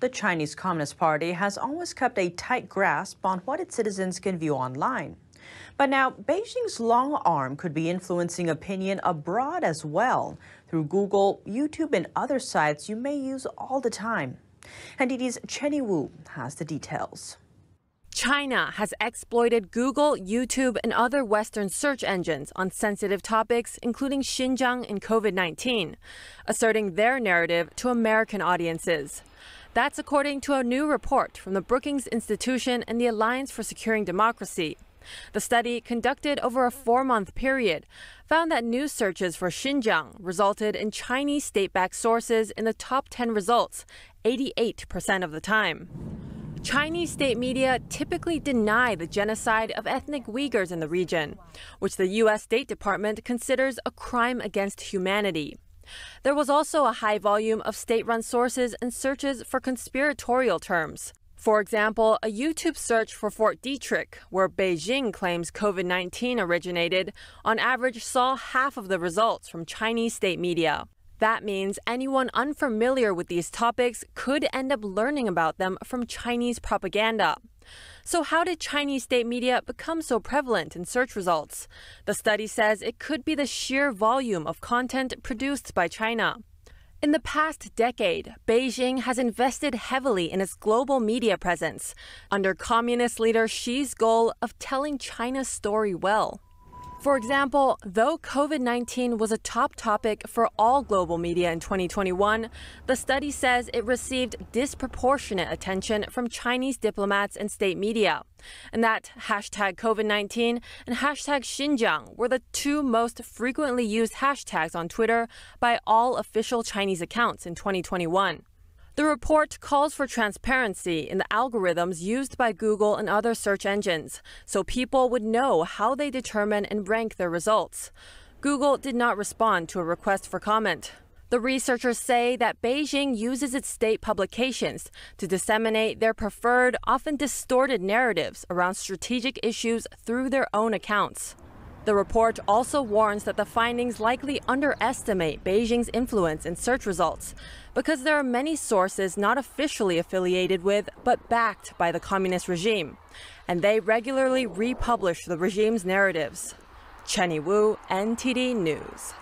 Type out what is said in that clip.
The Chinese Communist Party has always kept a tight grasp on what its citizens can view online. But now, Beijing's long arm could be influencing opinion abroad as well, through Google, YouTube, and other sites you may use all the time. NDT's Chenny Wu has the details. China has exploited Google, YouTube, and other Western search engines on sensitive topics, including Xinjiang and COVID 19, asserting their narrative to American audiences. That's according to a new report from the Brookings Institution and the Alliance for Securing Democracy. The study, conducted over a four month period, found that news searches for Xinjiang resulted in Chinese state backed sources in the top 10 results 88% of the time. Chinese state media typically deny the genocide of ethnic Uyghurs in the region, which the U.S. State Department considers a crime against humanity. There was also a high volume of state run sources and searches for conspiratorial terms. For example, a YouTube search for Fort Detrick, where Beijing claims COVID 19 originated, on average saw half of the results from Chinese state media. That means anyone unfamiliar with these topics could end up learning about them from Chinese propaganda. So, how did Chinese state media become so prevalent in search results? The study says it could be the sheer volume of content produced by China. In the past decade, Beijing has invested heavily in its global media presence under communist leader Xi's goal of telling China's story well. For example, though COVID 19 was a top topic for all global media in 2021, the study says it received disproportionate attention from Chinese diplomats and state media. And that hashtag COVID 19 and hashtag Xinjiang were the two most frequently used hashtags on Twitter by all official Chinese accounts in 2021. The report calls for transparency in the algorithms used by Google and other search engines, so people would know how they determine and rank their results. Google did not respond to a request for comment. The researchers say that Beijing uses its state publications to disseminate their preferred, often distorted narratives around strategic issues through their own accounts. The report also warns that the findings likely underestimate Beijing's influence in search results, because there are many sources not officially affiliated with, but backed by the communist regime, and they regularly republish the regime's narratives. Chenny Wu, NTD News.